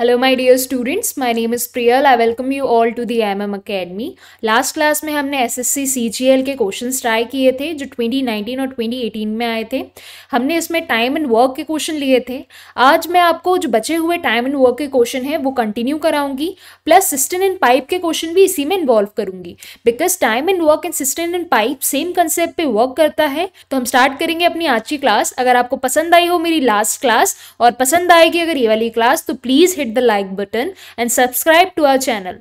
hello my dear students my name is Priyal I welcome you all to the MM academy last class में हमने SSC CGL के questions try किए थे जो 2019 और 2018 में आए थे हमने इसमें टाइम एंड वर्क के क्वेश्चन लिए थे आज मैं आपको जो बचे हुए टाइम एंड वर्क के क्वेश्चन हैं वो कंटिन्यू कराऊंगी प्लस सिस्टन एंड पाइप के क्वेश्चन भी इसी में इन्वॉल्व करूंगी because time and work and cistern and pipe same concept पे वर्क करता है तो हम स्टार्ट करेंगे अपनी आज की क्लास अगर आपको पसंद आई हो मेरी लास्ट क्लास और पसंद आएगी अगर ये वाली क्लास तो please hit the like button and subscribe to our channel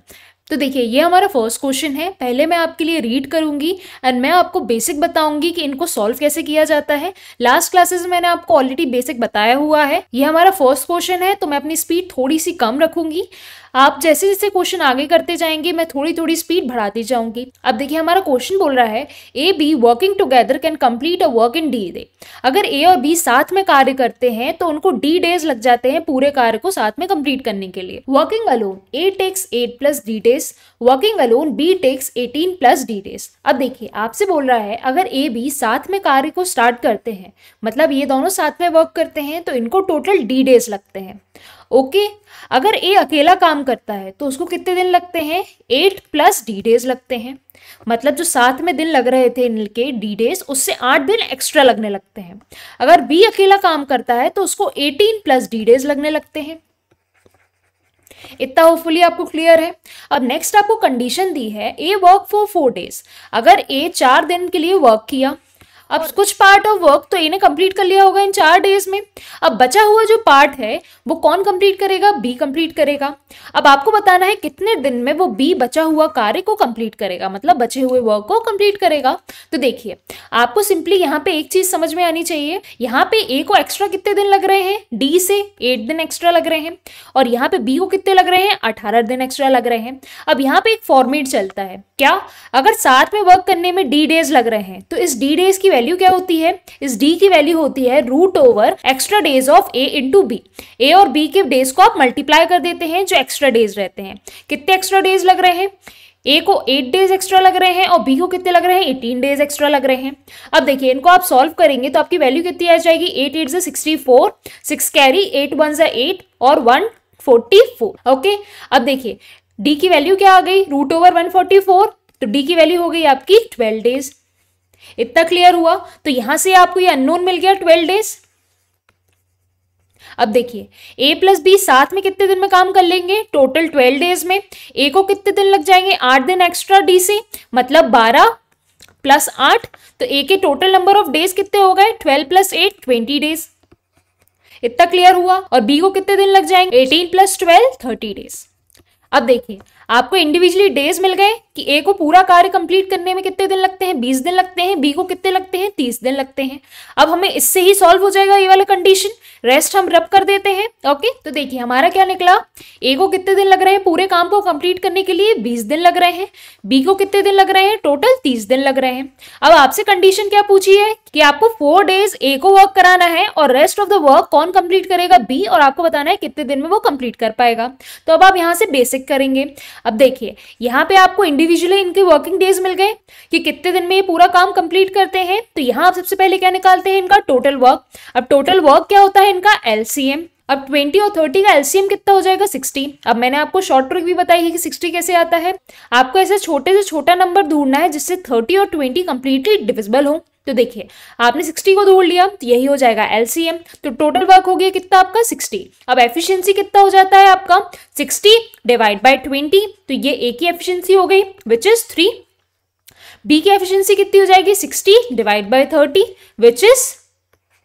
तो देखिए ये हमारा फर्स्ट क्वेश्चन है पहले मैं आपके लिए रीड करूंगी एंड मैं आपको बेसिक बताऊंगी कि इनको सॉल्व कैसे किया जाता है लास्ट क्लासेस में मैंने आपको ऑलरेडी बेसिक बताया हुआ है ये हमारा फर्स्ट क्वेश्चन है तो मैं अपनी स्पीड थोड़ी सी कम रखूंगी आप जैसे जैसे क्वेश्चन आगे करते जाएंगे मैं थोड़ी थोड़ी स्पीड बढ़ाती जाऊंगी अब देखिए हमारा क्वेश्चन बोल रहा है A B working together can complete a work in D day अगर ए और बी साथ में कार्य करते हैं तो उनको डी डेज लग जाते हैं पूरे कार्य को साथ में कंप्लीट करने के लिए working alone A takes eight plus D days working alone B takes eighteen plus D days अब देखिए आपसे बोल रहा है अगर ए बी साथ में कार्य को स्टार्ट करते हैं मतलब ये दोनों साथ में वर्क करते हैं तो इनको टोटल डी डेज लगते हैं ओके अगर ए अकेला काम करता है तो उसको कितने दिन लगते हैं एट प्लस डी डेज लगते हैं मतलब जो साथ में दिन लग रहे थे इनके डी डेज उससे आठ दिन एक्स्ट्रा लगने लगते हैं अगर बी अकेला काम करता है तो उसको एटीन प्लस डी डेज लगने लगते हैं इतना होपफुली आपको क्लियर है अब नेक्स्ट आपको कंडीशन दी है A work for four days अगर ए चार दिन के लिए वर्क किया अब कुछ पार्ट ऑफ वर्क तो इन्हें कंप्लीट कर लिया होगा इन चार डेज में अब बचा हुआ जो पार्ट है वो कौन कंप्लीट करेगा बी कंप्लीट करेगा अब आपको बताना है कितने दिन में वो बी बचा हुआ कार्य को कंप्लीट करेगा मतलब बचे हुए वर्क को कंप्लीट करेगा तो देखिए आपको सिंपली यहाँ पे एक चीज समझ में आनी चाहिए यहाँ पे ए को एक्स्ट्रा कितने दिन लग रहे हैं डी से एट दिन एक्स्ट्रा लग रहे हैं और यहाँ पे बी को कितने लग रहे हैं अठारह दिन एक्स्ट्रा लग रहे हैं अब यहाँ पे एक फॉर्मेट चलता है क्या अगर साथ में वर्क करने में डी डेज लग रहे हैं तो इस डी डेज की वैल्यू क्या होती है इस डी की वैल्यू होती है root over extra days of A into B A और बी के डेज को आप मल्टीप्लाई कर देते हैं जो एक्स्ट्रा डेज रहते हैं कितने एक्स्ट्रा डेज लग रहे हैं ए को एट डेज एक्स्ट्रा लग रहे हैं और बी को कितने लग रहे हैं एटीन डेज एक्स्ट्रा लग रहे हैं अब देखिए इनको आप सॉल्व करेंगे तो आपकी वैल्यू कितनी आ जाएगी एट एट जो sixty four six carry eight one जो एट और वन फोर्टी फोर ओके अब देखिए डी की वैल्यू क्या आ गई root over one forty four तो डी की वैल्यू हो गई आपकी ट्वेल्व डेज इतना क्लियर हुआ तो यहां से आपको ये अननोन मिल गया ट्वेल्व डेज अब देखिए ए प्लस बी साथ में कितने दिन में काम कर लेंगे टोटल ट्वेल्व डेज में ए को कितने दिन लग जाएंगे आठ दिन एक्स्ट्रा डी से मतलब बारह प्लस आठ तो ए के टोटल नंबर ऑफ डेज कितने हो गए twelve plus eight twenty days इतना क्लियर हुआ और बी को कितने दिन लग जाएंगे eighteen plus twelve thirty days अब देखिए आपको इंडिविजुअली डेज मिल गए कि ए को पूरा कार्य कंप्लीट करने में कितने दिन लगते हैं बीस दिन लगते हैं बी को कितने लगते हैं तीस दिन लगते हैं अब हमें इससे ही सॉल्व हो जाएगा ये वाला कंडीशन रेस्ट हम रब कर देते हैं ओके तो देखिए हमारा क्या निकला ए को कितने दिन लग रहे हैं पूरे काम को कंप्लीट करने के लिए बीस दिन लग रहे हैं बी को कितने दिन लग रहे हैं टोटल तीस दिन लग रहे हैं अब आपसे कंडीशन क्या पूछी है कि आपको फोर डेज ए को वर्क कराना है और रेस्ट ऑफ द वर्क कौन कंप्लीट करेगा बी और आपको बताना है कितने दिन में वो कंप्लीट कर पाएगा तो अब आप यहाँ से बेसिक करेंगे अब देखिए यहाँ पे आपको इंडिविजुअली इनके वर्किंग डेज मिल गए कि कितने दिन में ये पूरा काम कंप्लीट करते हैं तो यहाँ आप सबसे पहले क्या निकालते हैं इनका टोटल वर्क अब टोटल वर्क क्या होता है इनका एलसीएम अब 20 और 30 का एलसीएम कितना हो जाएगा 60 अब मैंने आपको शॉर्ट ट्रिक भी बताई है कि 60 कैसे आता है आपको ऐसे छोटे से छोटा नंबर ढूंढना है जिससे 30 और 20 कंप्लीटली डिविजिबल हो तो देखिए आपने सिक्सटी को तोड़ लिया तो यही हो जाएगा एलसीएम तो टोटल वर्क हो गया कितना आपका सिक्सटी अब एफिशिएंसी कितना हो जाता है आपका सिक्सटी डिवाइड बाय ट्वेंटी तो ये ए की एफिशिएंसी हो गई विच इज थ्री बी की एफिशिएंसी कितनी हो जाएगी sixty divide by thirty which is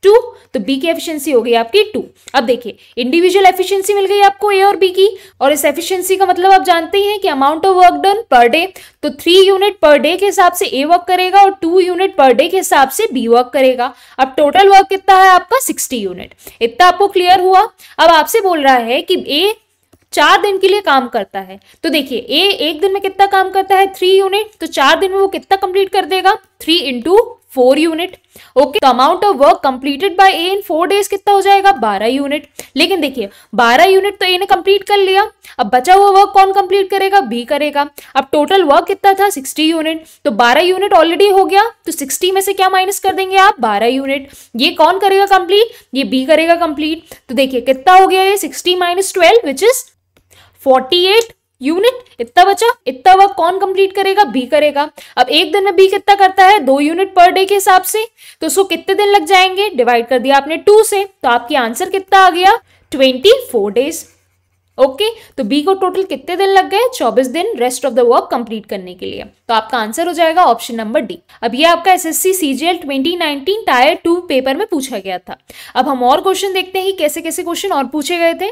two तो बी की एफिशिएंसी हो गई आपकी टू अब देखिए इंडिविजुअल एफिशिएंसी मिल गई आपको ए और बी की और इस एफिशिएंसी का मतलब आप जानते ही हैं कि amount of work done per day तो थ्री यूनिट पर डे के हिसाब से ए वर्क करेगा और टू यूनिट पर डे के हिसाब से बी वर्क करेगा अब टोटल वर्क कितना है आपका सिक्सटी यूनिट इतना आपको क्लियर हुआ अब आपसे बोल रहा है कि ए चार दिन के लिए काम करता है तो देखिए ए एक दिन में कितना काम करता है थ्री यूनिट तो चार दिन में वो कितना कंप्लीट कर देगा three into four unit okay amount of work completed by A in four days कितना हो जाएगा बारह यूनिट लेकिन देखिए बारह यूनिट तो ए ने कंप्लीट कर लिया अब बचा हुआ वर्क कौन कंप्लीट करेगा बी करेगा अब टोटल वर्क कितना था सिक्सटी यूनिट तो बारह यूनिट ऑलरेडी हो गया तो सिक्सटी में से क्या माइनस कर देंगे आप बारह यूनिट ये कौन करेगा कंप्लीट ये बी करेगा कंप्लीट तो देखिए कितना हो गया ये sixty minus twelve which is forty eight unit इतना बचा इतना वर्क कौन कंप्लीट करेगा बी करेगा अब एक दिन में बी कितना करता है दो यूनिट पर डे के हिसाब से तो उसको कितने दिन लग जाएंगे डिवाइड कर दिया आपने टू से तो आपकी आंसर कितना आ गया ट्वेंटी फोर डेज ओके तो बी को टोटल कितने दिन लग गए चौबीस दिन rest of the work complete करने के लिए तो आपका आंसर हो जाएगा ऑप्शन नंबर डी अब ये आपका S S C twenty nineteen tier two paper में पूछा गया था अब हम और क्वेश्चन देखते हैं कि कैसे कैसे क्वेश्चन और पूछे गए थे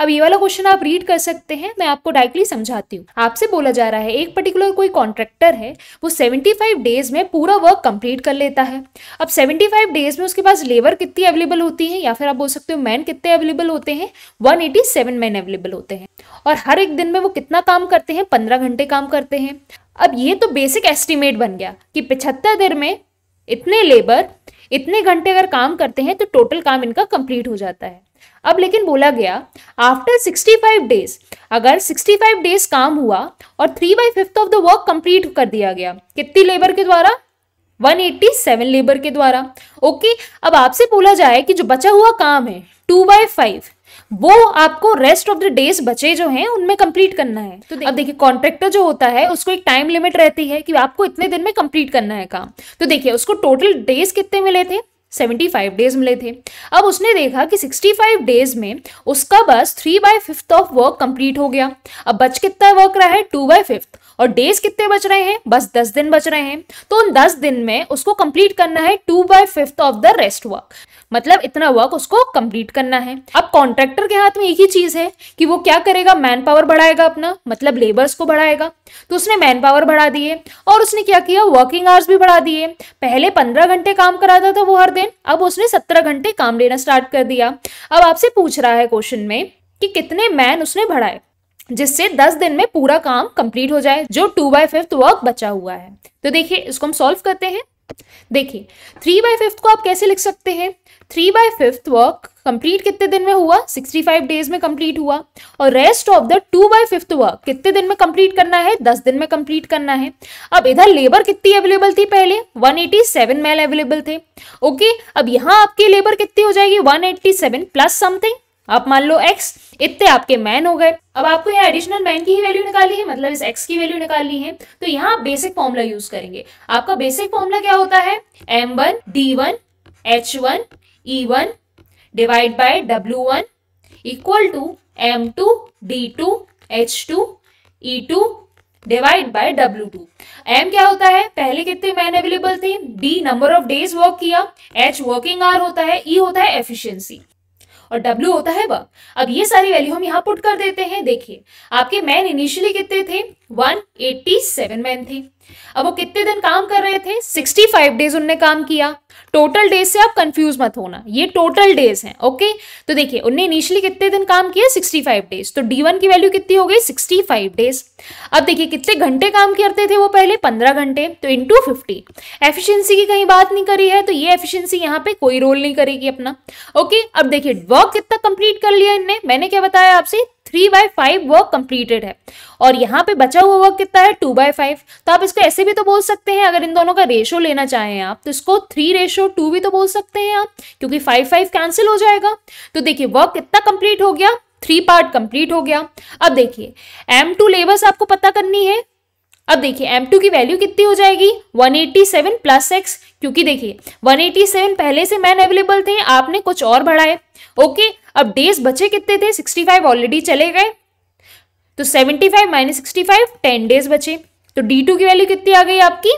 अब ये वाला क्वेश्चन आप रीड कर सकते हैं मैं आपको डायरेक्टली समझाती हूँ आपसे बोला जा रहा है एक पर्टिकुलर कोई कॉन्ट्रेक्टर है वो 75 डेज में पूरा वर्क कंप्लीट कर लेता है अब 75 डेज में उसके पास लेबर कितनी अवेलेबल होती है या फिर आप बोल सकते हो मैन कितने अवेलेबल होते हैं सेवन मैन अवेलेबल होते हैं और हर एक दिन में वो कितना काम करते हैं पंद्रह घंटे काम करते हैं अब ये तो बेसिक एस्टिमेट बन गया कि पिछहत्तर दिन में इतने लेबर इतने घंटे अगर काम करते हैं तो टोटल काम इनका कंप्लीट हो जाता है अब लेकिन बोला गया आफ्टर 65 डेज अगर 65 डेज काम हुआ और three by fifth of the work complete कर दिया गया कितनी लेबर के द्वारा 187 लेबर के द्वारा ओके अब आपसे बोला जाए कि जो बचा हुआ काम है टू बाई फाइव वो आपको रेस्ट ऑफ द डेज बचे जो हैं उनमें कंप्लीट करना है तो अब देखिए कॉन्ट्रेक्टर जो होता है उसको एक टाइम लिमिट रहती है कि आपको इतने दिन में कंप्लीट करना है काम तो देखिए उसको टोटल डेज कितने मिले थे सेवेंटी फाइव डेज मिले थे अब उसने देखा कि सिक्सटी फाइव डेज में उसका बस three by fifth of work complete हो गया अब बच कितना वर्क रहा है टू बाय फिफ्थ और डेज कितने बच रहे हैं बस दस दिन बच रहे हैं तो उन दस दिन में उसको कंप्लीट करना है two by fifth of the rest work मतलब इतना वर्क उसको कंप्लीट करना है अब कॉन्ट्रैक्टर के हाथ में एक ही चीज है कि वो क्या करेगा मैन पावर बढ़ाएगा अपना मतलब लेबर्स को बढ़ाएगा तो उसने मैन पावर बढ़ा दिए और उसने क्या किया वर्किंग आवर्स भी बढ़ा दिए पहले पंद्रह घंटे काम कराता था वो हर दिन अब उसने सत्रह घंटे काम लेना स्टार्ट कर दिया अब आपसे पूछ रहा है क्वेश्चन में कि कितने मैन उसने बढ़ाए जिससे दस दिन में पूरा काम कंप्लीट हो जाए जो टू बाई फिफ्थ वर्क बचा हुआ है तो देखिए इसको हम सॉल्व करते हैं देखिए थ्री बाय फिफ्थ को आप कैसे लिख सकते हैं three by fifth work complete कितने दिन में हुआ सिक्सटी फाइव डेज में कंप्लीट हुआ और rest of the two by fifth work कितने दिन में कंप्लीट करना है दस दिन में कंप्लीट करना है अब इधर लेबर कितनी अवेलेबल थी पहले one eighty seven male available थे ओके अब यहाँ आपकी लेबर कितनी हो जाएगी वन सेवन प्लस समथिंग आप मान लो एक्स इतने आपके मैन हो गए अब आपको यहाँ एडिशनल मैन की ही वैल्यू निकाली है मतलब इस एक्स की वैल्यू निकालनी है तो यहाँ आप बेसिक फॉर्मूला यूज करेंगे आपका बेसिक फॉर्मूला क्या होता है M one D one H one E1 one by W1 equal to M2 D2 H2 E2 divide by W two M क्या होता है पहले कितने मैन अवेलेबल थे D number of days work किया एच वर्किंग आर होता है ई e होता है एफिशिएंसी और डब्ल्यू होता है वर्क अब ये सारी वैल्यू हम यहाँ पुट कर देते हैं देखिए आपके मैन इनिशियली कितने थे 187 मैन थे अब वो कितने दिन काम कर रहे थे 65 डेज उनने काम किया टोटल डेज से आप कंफ्यूज मत होना ये टोटल डेज हैं ओके तो देखिए उनने इनिशियली कितने दिन काम किया 65 डेज तो D1 की वैल्यू कितनी हो गई 65 डेज अब देखिए कितने घंटे काम करते थे वो पहले 15 घंटे तो इंटू फिफ्टी एफिशिएंसी की कहीं बात नहीं करी है तो ये एफिशिएंसी यहाँ पे कोई रोल नहीं करेगी अपना ओके अब देखिए वर्क कितना कंप्लीट कर लिया इनने मैंने क्या बताया आपसे three by five work completed है और यहाँ पे बचा हुआ वर्क कितना है टू बाय फाइव तो आप इसको ऐसे भी तो बोल सकते हैं अगर इन दोनों का रेशो लेना चाहें आप तो इसको थ्री रेशो टू भी तो बोल सकते हैं आप क्योंकि फाइव फाइव कैंसिल हो जाएगा तो देखिए वर्क कितना कंप्लीट हो गया थ्री पार्ट कंप्लीट हो गया अब देखिए एम टू लेबर्स आपको पता करनी है अब देखिए M2 की वैल्यू कितनी हो जाएगी 187 प्लस एक्स क्योंकि देखिए 187 पहले से मैन अवेलेबल थे आपने कुछ और बढ़ाए ओके अब डेज बचे कितने थे 65 ऑलरेडी चले गए तो 75 five minus sixty ten days बचे तो डी टू की वैल्यू कितनी आ गई आपकी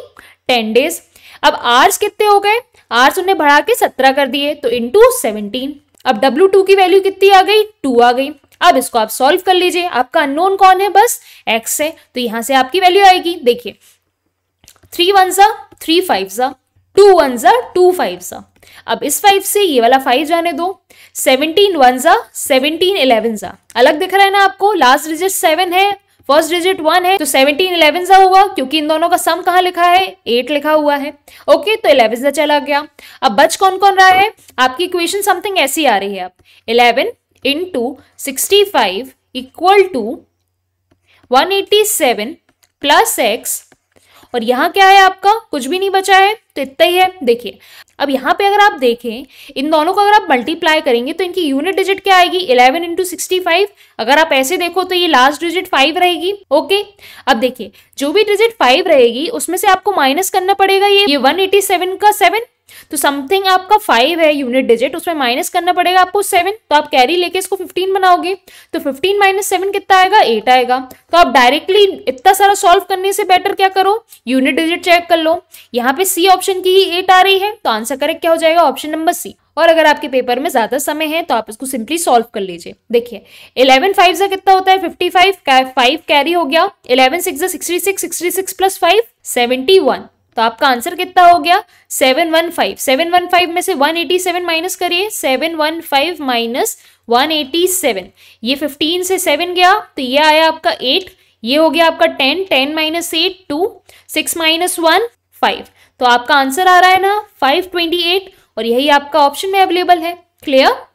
टेन डेज अब आर्स कितने हो गए आर्स उन्हें बढ़ा के सत्रह कर दिए तो इंटू सेवनटीन अब डब्ल्यू टू की वैल्यू कितनी आ गई टू आ गई अब इसको आप सॉल्व कर लीजिए आपका अननोन कौन है बस एक्स है तो यहां से आपकी वैल्यू आएगी देखिए थ्री वन सा थ्री फाइव सा टू वन ज़ा टू फाइव सा अब इस फाइव से ये वाला फाइव जाने दो सेवनटीन वन ज़ा सेवनटीन इलेवन सा अलग दिख रहा है ना आपको लास्ट डिजिट सेवन है फर्स्ट डिजिट वन है तो सेवनटीन इलेवन सा होगा क्योंकि इन दोनों का सम कहाँ लिखा है एट लिखा हुआ है ओके तो इलेवन सा चला गया अब बच कौन कौन रहा है आपकी इक्वेशन समथिंग ऐसी आ रही है अब eleven into sixty five equal to one eighty seven plus x और यहाँ क्या है आपका कुछ भी नहीं बचा है तो इतना ही है देखिए अब यहाँ पे अगर आप देखें इन दोनों को अगर आप मल्टीप्लाई करेंगे तो इनकी यूनिट डिजिट क्या आएगी 11 इंटू सिक्सटी अगर आप ऐसे देखो तो ये लास्ट डिजिट 5 रहेगी ओके अब देखिए जो भी डिजिट 5 रहेगी उसमें से आपको माइनस करना पड़ेगा ये ये 187 का सेवन तो समथिंग आपका फाइव है यूनिट डिजिट उसमें माइनस करना पड़ेगा आपको सेवन तो आप कैरी लेके इसको फिफ्टीन बनाओगे तो फिफ्टीन माइनस सेवन कितना आएगा एट आएगा तो आप डायरेक्टली इतना सारा सॉल्व करने से बेटर क्या करो यूनिट डिजिट चेक कर लो यहाँ पे सी ऑप्शन की ही एट आ रही है तो आंसर करेक्ट क्या हो जाएगा ऑप्शन नंबर सी और अगर आपके पेपर में ज्यादा समय है तो आप इसको सिंपली सॉल्व कर लीजिए देखिए इलेवन फाइव से कितना होता है फिफ्टी फाइव फाइव कैरी हो गया eleven six sixty six sixty six plus five seventy one तो आपका आंसर कितना हो गया seven one five seven one five में से वन एटी सेवन माइनस करिए seven one five minus one eighty seven ये फिफ्टीन से सेवन गया तो ये आया आपका एट ये हो गया आपका ten ten minus eight two six minus one five तो आपका आंसर आ रहा है ना फाइव ट्वेंटी एट और यही आपका ऑप्शन में अवेलेबल है क्लियर